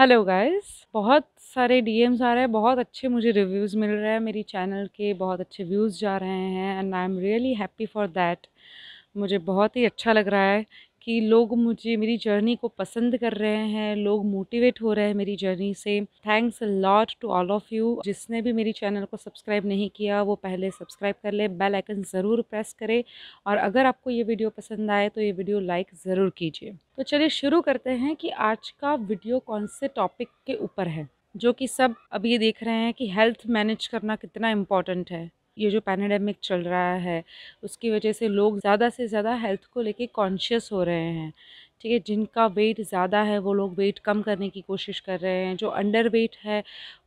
hello guys बहुत सारे DMs आ रहे हैं बहुत अच्छे मुझे रिव्यूज़ मिल रहे हैं मेरी चैनल के बहुत अच्छे व्यूज़ जा रहे हैं and I am really happy for that मुझे बहुत ही अच्छा लग रहा है कि लोग मुझे मेरी जर्नी को पसंद कर रहे हैं लोग मोटिवेट हो रहे हैं मेरी जर्नी से thanks lot to all of you जिसने भी मेरी चैनल को सब्सक्राइब नहीं किया वो पहले सब्सक्राइब कर ले बेल आइकन ज़रूर प्रेस करें और अगर आपको ये वीडियो पसंद आए तो ये वीडियो लाइक ज़रूर कीजिए तो चलिए शुरू करते हैं कि आज का वीडियो कौन से टॉपिक के ऊपर है जो कि सब अब ये देख रहे हैं कि हेल्थ मैनेज करना कितना इम्पॉर्टेंट है ये जो पैनाडेमिक चल रहा है उसकी वजह से लोग ज़्यादा से ज़्यादा हेल्थ को लेके कॉन्शियस हो रहे हैं ठीक है जिनका वेट ज़्यादा है वो लोग वेट कम करने की कोशिश कर रहे हैं जो अंडर वेट है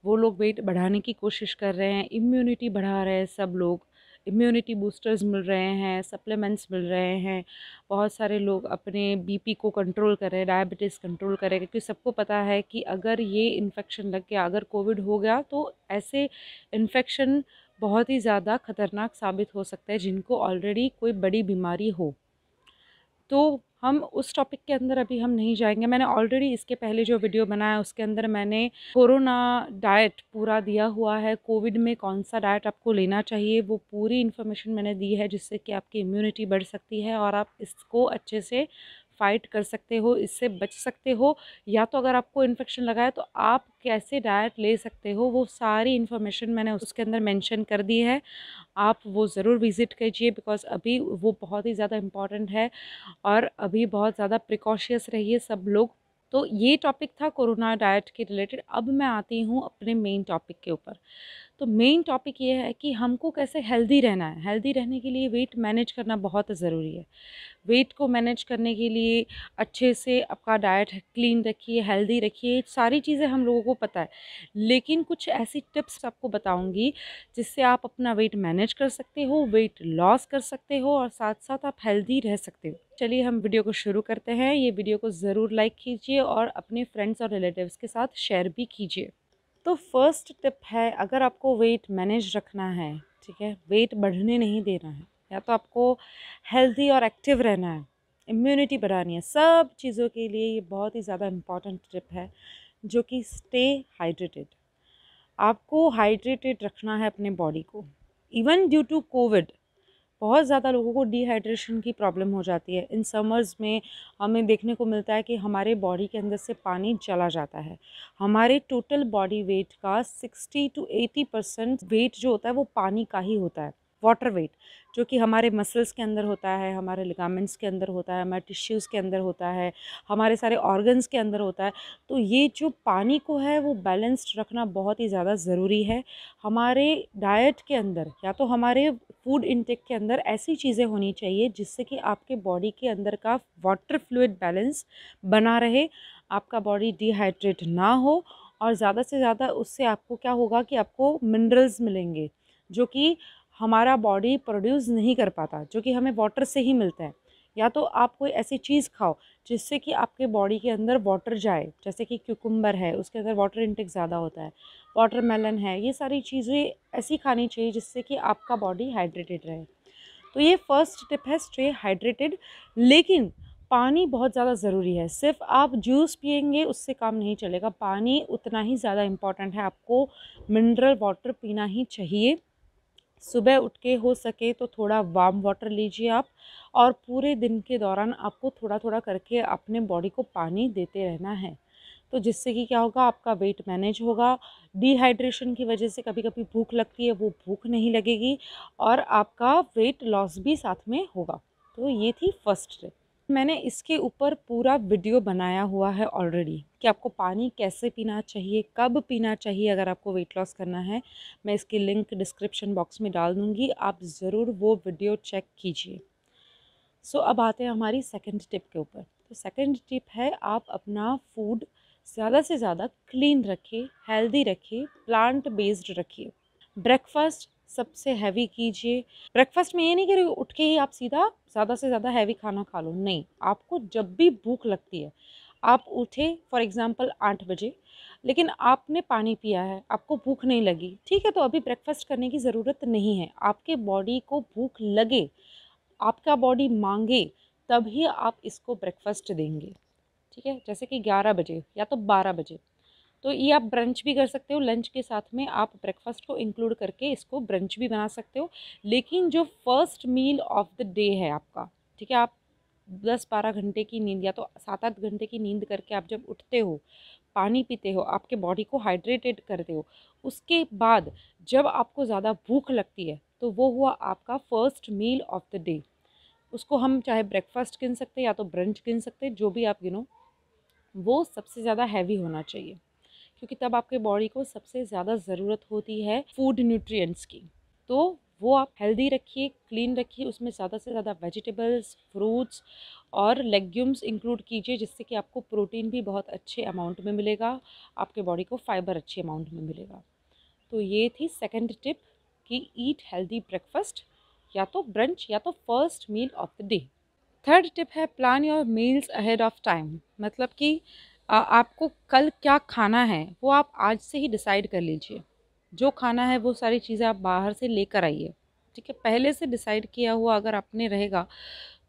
वो लोग वेट बढ़ाने की कोशिश कर रहे हैं इम्यूनिटी बढ़ा रहे हैं सब लोग इम्यूनिटी बूस्टर्स मिल रहे हैं सप्लीमेंट्स मिल रहे हैं बहुत सारे लोग अपने बीपी को कंट्रोल कर रहे हैं डायबिटीज़ कंट्रोल कर रहे हैं क्योंकि सबको पता है कि अगर ये इन्फेक्शन लग गया अगर कोविड हो गया तो ऐसे इन्फेक्शन बहुत ही ज़्यादा ख़तरनाक साबित हो सकता है जिनको ऑलरेडी कोई बड़ी बीमारी हो तो हम उस टॉपिक के अंदर अभी हम नहीं जाएंगे मैंने ऑलरेडी इसके पहले जो वीडियो बनाया उसके अंदर मैंने कोरोना डाइट पूरा दिया हुआ है कोविड में कौन सा डाइट आपको लेना चाहिए वो पूरी इन्फॉर्मेशन मैंने दी है जिससे कि आपकी इम्यूनिटी बढ़ सकती है और आप इसको अच्छे से फाइट कर सकते हो इससे बच सकते हो या तो अगर आपको इन्फेक्शन लगा है तो आप कैसे डाइट ले सकते हो वो सारी इन्फॉर्मेशन मैंने उसके अंदर मेंशन कर दी है आप वो ज़रूर विज़िट कीजिए बिकॉज़ अभी वो बहुत ही ज़्यादा इम्पॉर्टेंट है और अभी बहुत ज़्यादा प्रिकॉशियस रहिए सब लोग तो ये टॉपिक था कोरोना डाइट के रिलेटेड अब मैं आती हूँ अपने मेन टॉपिक के ऊपर तो मेन टॉपिक ये है कि हमको कैसे हेल्दी रहना है हेल्दी रहने के लिए वेट मैनेज करना बहुत ज़रूरी है वेट को मैनेज करने के लिए अच्छे से आपका डाइट क्लीन रखिए हेल्दी रखिए सारी चीज़ें हम लोगों को पता है लेकिन कुछ ऐसी टिप्स आपको बताऊंगी जिससे आप अपना वेट मैनेज कर सकते हो वेट लॉस कर सकते हो और साथ साथ आप हेल्दी रह सकते हो चलिए हम वीडियो को शुरू करते हैं ये वीडियो को ज़रूर लाइक कीजिए और अपने फ्रेंड्स और रिलेटिव्स के साथ शेयर भी कीजिए तो फर्स्ट टिप है अगर आपको वेट मैनेज रखना है ठीक है वेट बढ़ने नहीं देना है या तो आपको हेल्दी और एक्टिव रहना है इम्यूनिटी बढ़ानी है सब चीज़ों के लिए ये बहुत ही ज़्यादा इम्पॉर्टेंट टिप है जो कि स्टे हाइड्रेटेड आपको हाइड्रेटेड रखना है अपने बॉडी को इवन ड्यू टू कोविड बहुत ज़्यादा लोगों को डिहाइड्रेशन की प्रॉब्लम हो जाती है इन समर्स में हमें देखने को मिलता है कि हमारे बॉडी के अंदर से पानी चला जाता है हमारे टोटल बॉडी वेट का sixty to eighty percent weight जो होता है वो पानी का ही होता है वाटर वेट जो कि हमारे मसल्स के अंदर होता है हमारे लिगामेंट्स के अंदर होता है हमारे टिश्यूज़ के अंदर होता है हमारे सारे ऑर्गन्स के अंदर होता है तो ये जो पानी को है वो बैलेंस्ड रखना बहुत ही ज़्यादा ज़रूरी है हमारे डाइट के अंदर या तो हमारे फूड इनटेक के अंदर ऐसी चीज़ें होनी चाहिए जिससे कि आपके बॉडी के अंदर का वाटर फ्लूड बैलेंस बना रहे आपका बॉडी डिहाइड्रेट ना हो और ज़्यादा से ज़्यादा उससे आपको क्या होगा कि आपको मिनरल्स मिलेंगे जो कि हमारा बॉडी प्रोड्यूस नहीं कर पाता जो कि हमें वाटर से ही मिलता है या तो आप कोई ऐसी चीज़ खाओ जिससे कि आपके बॉडी के अंदर वाटर जाए जैसे कि क्यूकुम्बर है उसके अंदर वाटर इंटेक ज़्यादा होता है वाटर मेलन है ये सारी चीज़ें ऐसी खानी चाहिए जिससे कि आपका बॉडी हाइड्रेटेड रहे तो ये फर्स्ट टिप है स्टे हाइड्रेटेड लेकिन पानी बहुत ज़्यादा ज़रूरी है सिर्फ आप जूस पियेंगे उससे काम नहीं चलेगा पानी उतना ही ज़्यादा इम्पॉर्टेंट है आपको मिनरल वाटर पीना ही चाहिए सुबह उठ के हो सके तो थोड़ा वार्म वाटर लीजिए आप और पूरे दिन के दौरान आपको थोड़ा थोड़ा करके अपने बॉडी को पानी देते रहना है तो जिससे कि क्या होगा आपका वेट मैनेज होगा डिहाइड्रेशन की वजह से कभी कभी भूख लगती है वो भूख नहीं लगेगी और आपका वेट लॉस भी साथ में होगा तो ये थी फर्स्ट ट्रिप मैंने इसके ऊपर पूरा वीडियो बनाया हुआ है ऑलरेडी कि आपको पानी कैसे पीना चाहिए कब पीना चाहिए अगर आपको वेट लॉस करना है मैं इसकी लिंक डिस्क्रिप्शन बॉक्स में डाल दूँगी आप ज़रूर वो वीडियो चेक कीजिए सो so, अब आते हैं हमारी सेकेंड टिप के ऊपर तो सेकेंड टिप है आप अपना फूड ज़्यादा से ज़्यादा क्लीन रखें हेल्दी रखिए प्लांट बेस्ड रखिए ब्रेकफास्ट सबसे हैवी कीजिए ब्रेकफास्ट में ये नहीं कि उठ के ही आप सीधा ज़्यादा से ज़्यादा हैवी खाना खा लो नहीं आपको जब भी भूख लगती है आप उठे फॉर एग्ज़ाम्पल आठ बजे लेकिन आपने पानी पिया है आपको भूख नहीं लगी ठीक है तो अभी ब्रेकफास्ट करने की ज़रूरत नहीं है आपके बॉडी को भूख लगे आपका बॉडी मांगे तभी आप इसको ब्रेकफास्ट देंगे ठीक है जैसे कि ग्यारह बजे या तो बारह बजे तो ये आप ब्रंच भी कर सकते हो लंच के साथ में आप ब्रेकफास्ट को इंक्लूड करके इसको ब्रंच भी बना सकते हो लेकिन जो first meal of the day है आपका ठीक है आप दस बारह घंटे की नींद या तो सात आठ घंटे की नींद करके आप जब उठते हो पानी पीते हो आपके बॉडी को हाइड्रेटेड करते हो उसके बाद जब आपको ज़्यादा भूख लगती है तो वो हुआ आपका first meal of the day उसको हम चाहे ब्रेकफास्ट गिन सकते हैं या तो ब्रंच गिन सकते जो भी आप गिनो वो सबसे ज़्यादा हैवी होना चाहिए क्योंकि तब आपके बॉडी को सबसे ज़्यादा ज़रूरत होती है फूड न्यूट्रिएंट्स की तो वो आप हेल्दी रखिए क्लीन रखिए उसमें ज़्यादा से ज़्यादा वेजिटेबल्स फ्रूट्स और लेग्यूम्स इंक्लूड कीजिए जिससे कि आपको प्रोटीन भी बहुत अच्छे अमाउंट में मिलेगा आपके बॉडी को फाइबर अच्छे अमाउंट में मिलेगा तो ये थी सेकेंड टिप कि ईट हेल्दी ब्रेकफास्ट या तो ब्रंच या तो first meal of the day third tip है plan your meals ahead of time मतलब कि आपको कल क्या खाना है वो आप आज से ही डिसाइड कर लीजिए जो खाना है वो सारी चीज़ें आप बाहर से लेकर आइए ठीक है पहले से डिसाइड किया हुआ अगर आपने रहेगा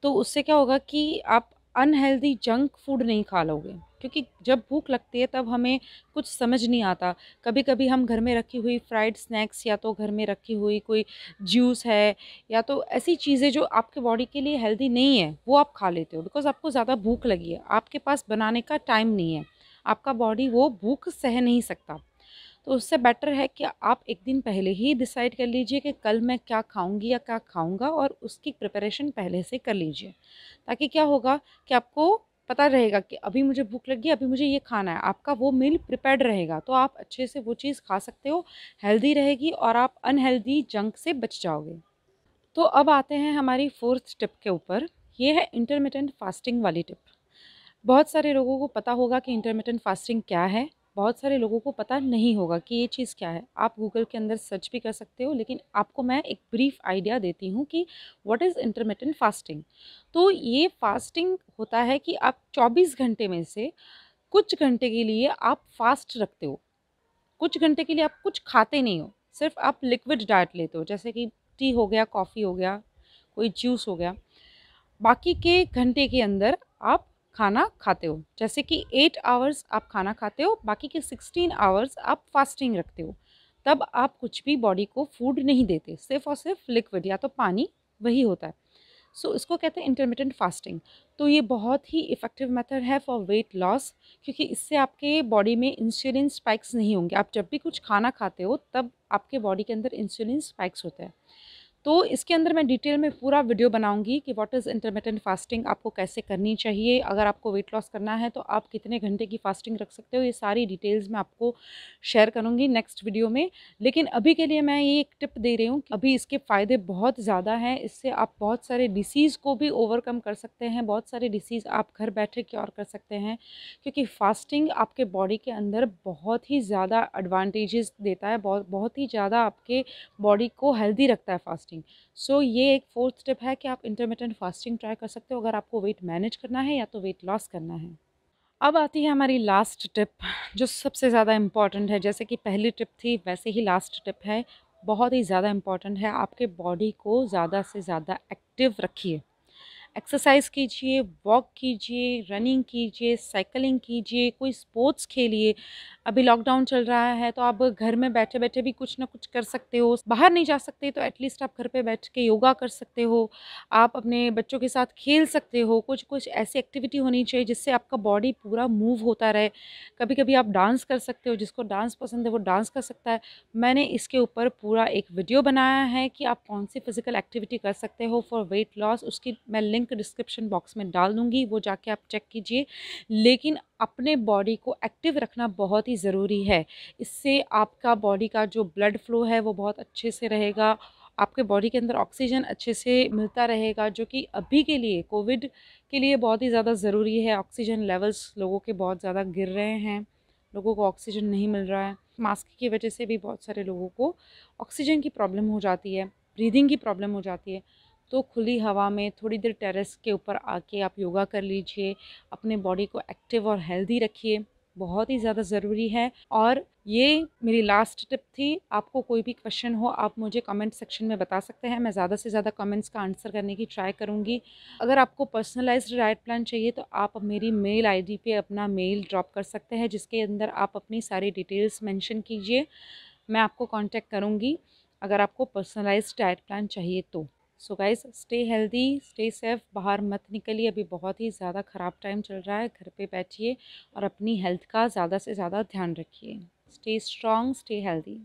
तो उससे क्या होगा कि आप अनहेल्दी जंक फूड नहीं खा लोगे क्योंकि जब भूख लगती है तब हमें कुछ समझ नहीं आता कभी कभी हम घर में रखी हुई फ्राइड स्नैक्स या तो घर में रखी हुई कोई जूस है या तो ऐसी चीज़ें जो आपके बॉडी के लिए हेल्दी नहीं है वो आप खा लेते हो बिकॉज़ आपको ज़्यादा भूख लगी है आपके पास बनाने का टाइम नहीं है आपका बॉडी वो भूख सह नहीं सकता तो उससे बेटर है कि आप एक दिन पहले ही डिसाइड कर लीजिए कि कल मैं क्या खाऊंगी या क्या खाऊंगा और उसकी प्रिपरेशन पहले से कर लीजिए ताकि क्या होगा कि आपको पता रहेगा कि अभी मुझे भूख लगी अभी मुझे ये खाना है आपका वो मील प्रिपेयर्ड रहेगा तो आप अच्छे से वो चीज़ खा सकते हो हेल्दी रहेगी और आप अनहेल्दी जंक से बच जाओगे तो अब आते हैं हमारी फोर्थ टिप के ऊपर ये है इंटरमीडियंट फास्टिंग वाली टिप बहुत सारे लोगों को पता होगा कि इंटरमीडियंट फास्टिंग क्या है बहुत सारे लोगों को पता नहीं होगा कि ये चीज़ क्या है आप गूगल के अंदर सर्च भी कर सकते हो लेकिन आपको मैं एक ब्रीफ आइडिया देती हूँ कि व्हाट इज़ इंटरमीडियंट फास्टिंग तो ये फास्टिंग होता है कि आप 24 घंटे में से कुछ घंटे के लिए आप फास्ट रखते हो कुछ घंटे के लिए आप कुछ खाते नहीं हो सिर्फ आप लिक्विड डाइट लेते हो जैसे कि टी हो गया कॉफ़ी हो गया कोई जूस हो गया बाकी के घंटे के अंदर आप खाना खाते हो जैसे कि एट आवर्स आप खाना खाते हो बाकी के सिक्सटीन आवर्स आप फास्टिंग रखते हो तब आप कुछ भी बॉडी को फूड नहीं देते सिर्फ और सिर्फ लिक्विड या तो पानी वही होता है सो so, इसको कहते हैं इंटरमीडियंट फास्टिंग तो ये बहुत ही इफ़ेक्टिव मेथड है फॉर वेट लॉस क्योंकि इससे आपके बॉडी में इंसुलिन स्पाइक्स नहीं होंगे आप जब भी कुछ खाना खाते हो तब आपके बॉडी के अंदर इंसुलिन स्पाइक्स होता है तो इसके अंदर मैं डिटेल में पूरा वीडियो बनाऊंगी कि व्हाट इज़ इंटरमीडियंट फास्टिंग आपको कैसे करनी चाहिए अगर आपको वेट लॉस करना है तो आप कितने घंटे की फास्टिंग रख सकते हो ये सारी डिटेल्स मैं आपको शेयर करूँगी नेक्स्ट वीडियो में लेकिन अभी के लिए मैं ये एक टिप दे रही हूँ कि अभी इसके फ़ायदे बहुत ज़्यादा हैं इससे आप बहुत सारे डिसीज़ को भी ओवरकम कर सकते हैं बहुत सारे डिसीज़ आप घर बैठे क्योर कर सकते हैं क्योंकि फास्टिंग आपके बॉडी के अंदर बहुत ही ज़्यादा एडवांटेजेस देता है बहुत बहुत ही ज़्यादा आपके बॉडी को हेल्दी रखता है फास्टिंग फास्टिंग सो ये एक फोर्थ स्टेप है कि आप इंटरमीडियंट फास्टिंग ट्राई कर सकते हो अगर आपको वेट मैनेज करना है या तो वेट लॉस करना है अब आती है हमारी लास्ट टिप जो सबसे ज़्यादा इम्पॉर्टेंट है जैसे कि पहली टिप थी वैसे ही लास्ट टिप है बहुत ही ज़्यादा इम्पॉर्टेंट है आपके बॉडी को ज़्यादा से ज़्यादा एक्टिव रखिए एक्सरसाइज कीजिए वॉक कीजिए रनिंग कीजिए साइकिलिंग कीजिए कोई स्पोर्ट्स खेलिए अभी लॉकडाउन चल रहा है तो आप घर में बैठे बैठे भी कुछ ना कुछ कर सकते हो बाहर नहीं जा सकते तो एटलीस्ट आप घर पे बैठ के योगा कर सकते हो आप अपने बच्चों के साथ खेल सकते हो कुछ कुछ ऐसी एक्टिविटी होनी चाहिए जिससे आपका बॉडी पूरा मूव होता रहे कभी कभी आप डांस कर सकते हो जिसको डांस पसंद है वो डांस कर सकता है मैंने इसके ऊपर पूरा एक वीडियो बनाया है कि आप कौन सी फिज़िकल एक्टिविटी कर सकते हो फॉर वेट लॉस उसकी मैं लिंक लिंक डिस्क्रिप्शन बॉक्स में डाल दूँगी वो जाके आप चेक कीजिए लेकिन अपने बॉडी को एक्टिव रखना बहुत ही ज़रूरी है इससे आपका बॉडी का जो ब्लड फ्लो है वो बहुत अच्छे से रहेगा आपके बॉडी के अंदर ऑक्सीजन अच्छे से मिलता रहेगा जो कि अभी के लिए कोविड के लिए बहुत ही ज़्यादा ज़रूरी है ऑक्सीजन लेवल्स लोगों के बहुत ज़्यादा गिर रहे हैं लोगों को ऑक्सीजन नहीं मिल रहा है मास्क की वजह से भी बहुत सारे लोगों को ऑक्सीजन की प्रॉब्लम हो जाती है ब्रीदिंग की प्रॉब्लम हो जाती है तो खुली हवा में थोड़ी देर टेरेस के ऊपर आके आप योगा कर लीजिए अपने बॉडी को एक्टिव और हेल्दी रखिए बहुत ही ज़्यादा ज़रूरी है और ये मेरी लास्ट टिप थी आपको कोई भी क्वेश्चन हो आप मुझे कमेंट सेक्शन में बता सकते हैं मैं ज़्यादा से ज़्यादा कमेंट्स का आंसर करने की ट्राई करूँगी अगर आपको पर्सनलाइज डाइट प्लान चाहिए तो आप मेरी मेल आईडी पे अपना मेल ड्रॉप कर सकते हैं जिसके अंदर आप अपनी सारी डिटेल्स मैंशन कीजिए मैं आपको कॉन्टैक्ट करूँगी अगर आपको पर्सनलाइज डाइट प्लान चाहिए तो so guys stay healthy stay safe बाहर मत निकलिए अभी बहुत ही ज़्यादा ख़राब टाइम चल रहा है घर पे बैठिए और अपनी हेल्थ का ज़्यादा से ज़्यादा ध्यान रखिए स्टे स्ट्रॉन्ग स्टे हेल्दी